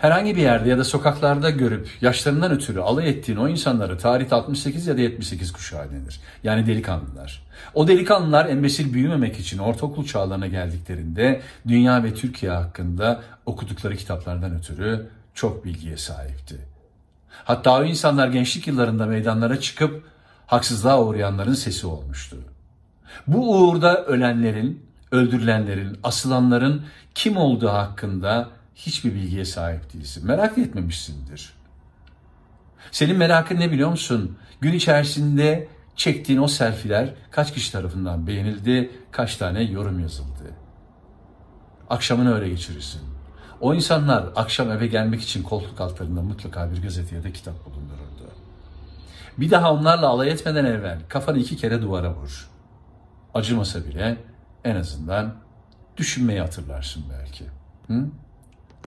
herhangi bir yerde ya da sokaklarda görüp yaşlarından ötürü alay ettiğin o insanları tarih 68 ya da 78 kuşağı denir. Yani delikanlılar. O delikanlılar embesil büyümemek için ortaokul çağlarına geldiklerinde dünya ve Türkiye hakkında okudukları kitaplardan ötürü çok bilgiye sahipti. Hatta o insanlar gençlik yıllarında meydanlara çıkıp haksızlığa uğrayanların sesi olmuştu. Bu uğurda ölenlerin, öldürülenlerin, asılanların kim olduğu hakkında hiçbir bilgiye sahip değilsin. Merak etmemişsindir. Senin merakın ne biliyor musun? Gün içerisinde çektiğin o selfiler kaç kişi tarafından beğenildi, kaç tane yorum yazıldı. Akşamını öyle geçirirsin. O insanlar akşam eve gelmek için koltuk altlarında mutlaka bir gazeteye de kitap bulundururdu. Bir daha onlarla alay etmeden evvel kafanı iki kere duvara vur. Acımasa bile en azından düşünmeyi hatırlarsın belki. Hı?